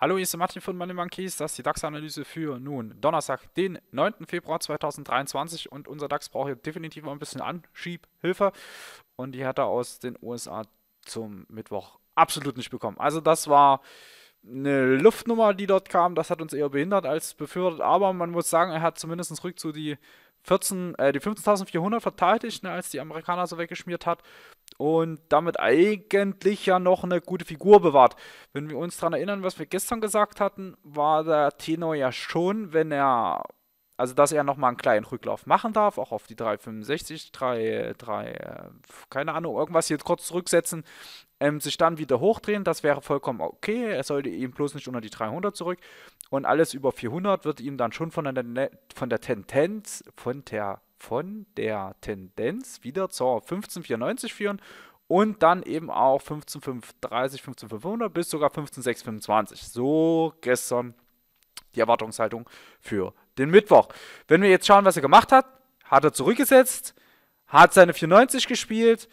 Hallo, hier ist der Martin von Money Monkeys. Das ist die DAX-Analyse für nun Donnerstag, den 9. Februar 2023. Und unser DAX braucht hier definitiv mal ein bisschen Anschiebhilfe. Und die hat er aus den USA zum Mittwoch absolut nicht bekommen. Also, das war eine Luftnummer, die dort kam. Das hat uns eher behindert als befürchtet. Aber man muss sagen, er hat zumindest rück zu die 14, äh, die 15.400 verteidigt, ne, als die Amerikaner so weggeschmiert hat. Und damit eigentlich ja noch eine gute Figur bewahrt. Wenn wir uns daran erinnern, was wir gestern gesagt hatten, war der Tenor ja schon, wenn er, also dass er nochmal einen kleinen Rücklauf machen darf, auch auf die 365, 3, 3, keine Ahnung, irgendwas hier kurz zurücksetzen ähm, sich dann wieder hochdrehen, das wäre vollkommen okay. Er sollte ihm bloß nicht unter die 300 zurück. Und alles über 400 wird ihm dann schon von der, von der Tendenz, von der, von der Tendenz wieder zur 1594 führen und dann eben auch 15,530, 15,500 bis sogar 15,625. So gestern die Erwartungshaltung für den Mittwoch. Wenn wir jetzt schauen, was er gemacht hat, hat er zurückgesetzt, hat seine 94 gespielt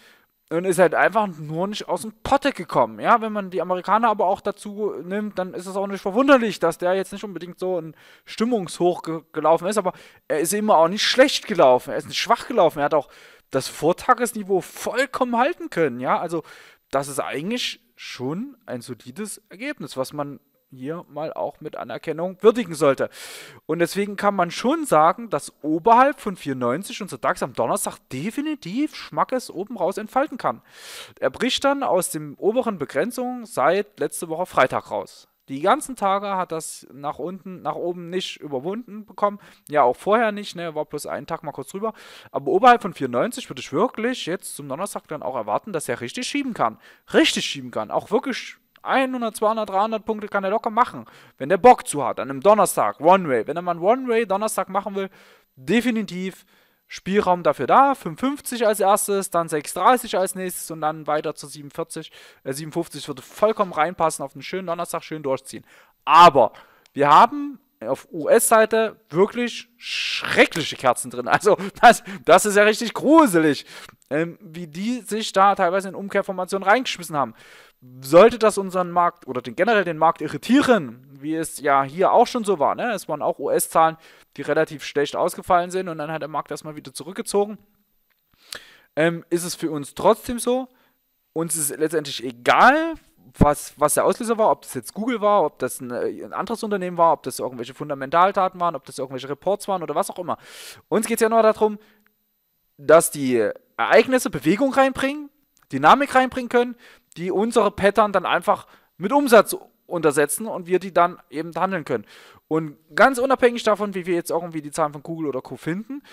und ist halt einfach nur nicht aus dem Potte gekommen. Ja, wenn man die Amerikaner aber auch dazu nimmt, dann ist es auch nicht verwunderlich, dass der jetzt nicht unbedingt so ein Stimmungshoch ge gelaufen ist, aber er ist immer auch nicht schlecht gelaufen, er ist nicht schwach gelaufen, er hat auch das Vortagesniveau vollkommen halten können. Ja, also das ist eigentlich schon ein solides Ergebnis, was man hier mal auch mit Anerkennung würdigen sollte. Und deswegen kann man schon sagen, dass oberhalb von 94 unser DAX am Donnerstag definitiv Schmackes oben raus entfalten kann. Er bricht dann aus den oberen Begrenzungen seit letzte Woche Freitag raus. Die ganzen Tage hat das nach unten, nach oben nicht überwunden bekommen. Ja, auch vorher nicht, ne? War bloß einen Tag mal kurz drüber. Aber oberhalb von 94 würde ich wirklich jetzt zum Donnerstag dann auch erwarten, dass er richtig schieben kann. Richtig schieben kann. Auch wirklich 100, 200, 300 Punkte kann er locker machen, wenn der Bock zu hat, an einem Donnerstag, One-Way. Wenn er mal einen One-Way Donnerstag machen will, definitiv Spielraum dafür da. 5,50 als erstes, dann 6,30 als nächstes und dann weiter zu 47, äh, 57 würde vollkommen reinpassen auf einen schönen Donnerstag, schön durchziehen. Aber wir haben auf US-Seite wirklich schreckliche Kerzen drin. Also das, das ist ja richtig gruselig, ähm, wie die sich da teilweise in Umkehrformationen reingeschmissen haben. Sollte das unseren Markt oder den, generell den Markt irritieren, wie es ja hier auch schon so war, ne? es waren auch US-Zahlen, die relativ schlecht ausgefallen sind und dann hat der Markt erstmal wieder zurückgezogen, ähm, ist es für uns trotzdem so. Uns ist letztendlich egal, was, was der Auslöser war, ob das jetzt Google war, ob das ein, äh, ein, anderes Unternehmen war, ob das irgendwelche Fundamentaldaten waren, ob das irgendwelche Reports waren oder was auch immer. Uns geht es ja nur darum, dass die Ereignisse Bewegung reinbringen, Dynamik reinbringen können, die unsere Pattern dann einfach mit Umsatz untersetzen und wir die dann eben handeln können. Und ganz unabhängig davon, wie wir jetzt irgendwie die Zahlen von Google oder Co. finden,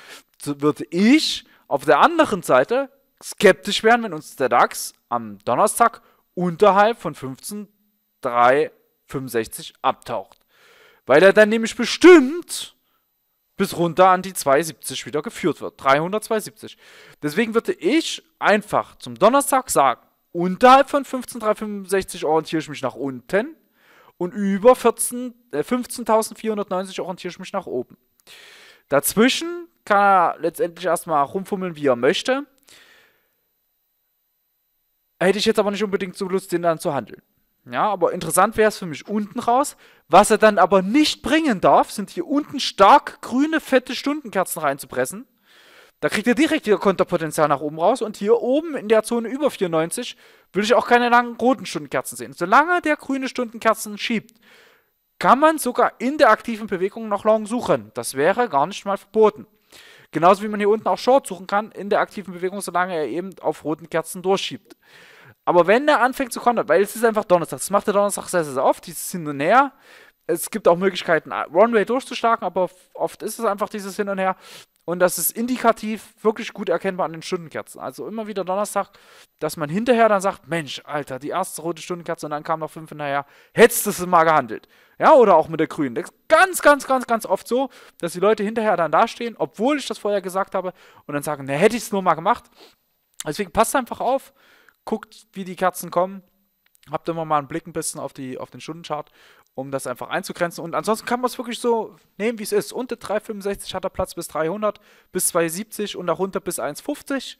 so würde ich auf der anderen Seite skeptisch werden, wenn uns der DAX am Donnerstag unterhalb von 15,365 abtaucht. Weil er dann nämlich bestimmt bis runter an die 270 wieder geführt wird. 372. Deswegen würde ich einfach zum Donnerstag sagen, unterhalb von 15,365 orientiere ich mich nach unten und über 14, äh, 15.490 orientiere ich mich nach oben. Dazwischen kann er letztendlich erstmal rumfummeln, wie er möchte. Hätte ich jetzt aber nicht unbedingt so Lust, den dann zu handeln. Ja, aber interessant wäre es für mich unten raus. Was er dann aber nicht bringen darf, sind hier unten stark grüne, fette Stundenkerzen reinzupressen. Da kriegt er direkt ihr Konterpotenzial nach oben raus. Und hier oben in der Zone über 94 will ich auch keine langen roten Stundenkerzen sehen. Solange der grüne Stundenkerzen schiebt, kann man sogar in der aktiven Bewegung noch Long suchen. Das wäre gar nicht mal verboten. Genauso wie man hier unten auch Short suchen kann in der aktiven Bewegung, solange er eben auf roten Kerzen durchschiebt. Aber wenn der anfängt zu kontern, weil es ist einfach Donnerstag, das macht der Donnerstag sehr, sehr oft, dieses Hin und Her. Es gibt auch Möglichkeiten, äh, Runway durchzuschlagen, aber oft ist es einfach dieses Hin und Her. Und das ist indikativ wirklich gut erkennbar an den Stundenkerzen. Also immer wieder Donnerstag, dass man hinterher dann sagt: Mensch, Alter, die erste rote Stundenkerze und dann kam noch fünf hinterher, hättest du es mal gehandelt. Ja, oder auch mit der grünen. Das ist ganz, ganz, ganz, ganz oft so, dass die Leute hinterher dann dastehen, obwohl ich das vorher gesagt habe, und dann sagen: Na, hätte ich es nur mal gemacht. Deswegen passt einfach auf guckt, wie die Kerzen kommen. Habt immer mal einen Blick ein bisschen auf, die, auf den Stundenchart, um das einfach einzugrenzen. Und ansonsten kann man es wirklich so nehmen, wie es ist. Unter 365 hat er Platz bis 300, bis 270 und darunter bis 150.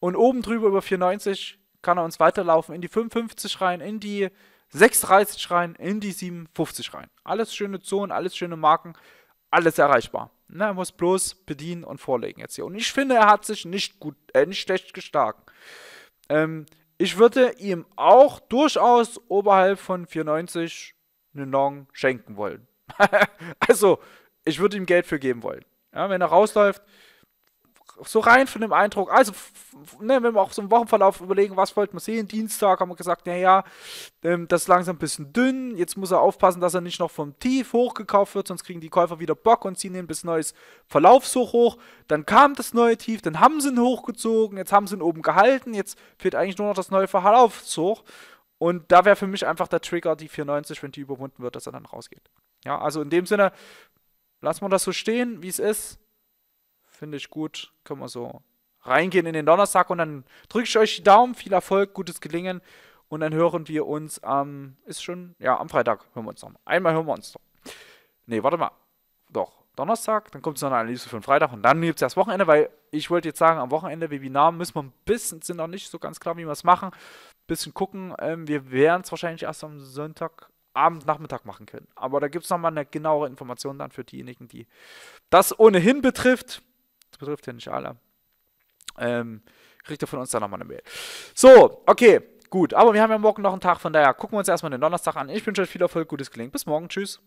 Und oben drüber über 490 kann er uns weiterlaufen in die 55 rein, in die 630 rein, in die 7,50 rein. Alles schöne Zonen, alles schöne Marken, alles erreichbar. Na, er muss bloß bedienen und vorlegen jetzt hier. Und ich finde, er hat sich nicht gut, äh, nicht schlecht gestärkt. Ähm, ich würde ihm auch durchaus oberhalb von 4,90 eine Long schenken wollen. also, ich würde ihm Geld für geben wollen. Ja, wenn er rausläuft, so rein von dem Eindruck, also ne, wenn wir auch so im Wochenverlauf überlegen, was wollten wir sehen, Dienstag haben wir gesagt, naja, ähm, das ist langsam ein bisschen dünn, jetzt muss er aufpassen, dass er nicht noch vom Tief hochgekauft wird, sonst kriegen die Käufer wieder Bock und ziehen ihn bis neues Verlaufshoch hoch, dann kam das neue Tief, dann haben sie ihn hochgezogen, jetzt haben sie ihn oben gehalten, jetzt fehlt eigentlich nur noch das neue Verlaufshoch und da wäre für mich einfach der Trigger die 490, wenn die überwunden wird, dass er dann rausgeht. Ja, also in dem Sinne, lassen wir das so stehen, wie es ist, Finde ich gut. Können wir so reingehen in den Donnerstag und dann drücke ich euch die Daumen. Viel Erfolg, gutes Gelingen. Und dann hören wir uns am, ist schon, ja, am Freitag hören wir uns noch. Einmal hören wir uns noch. Nee, warte mal. Doch, Donnerstag, dann kommt es noch eine Analyse für den Freitag und dann gibt es das Wochenende, weil ich wollte jetzt sagen, am Wochenende Webinar müssen wir ein bisschen, sind noch nicht so ganz klar, wie wir es machen, ein bisschen gucken. Ähm, wir werden es wahrscheinlich erst am Sonntagabend, Nachmittag machen können. Aber da gibt es nochmal eine genauere Information dann für diejenigen, die das ohnehin betrifft betrifft ja nicht alle. Ähm, kriegt ihr von uns dann nochmal eine Mail. So, okay, gut. Aber wir haben ja morgen noch einen Tag, von daher gucken wir uns erstmal den Donnerstag an. Ich wünsche euch viel Erfolg, gutes Gelingen. Bis morgen, tschüss.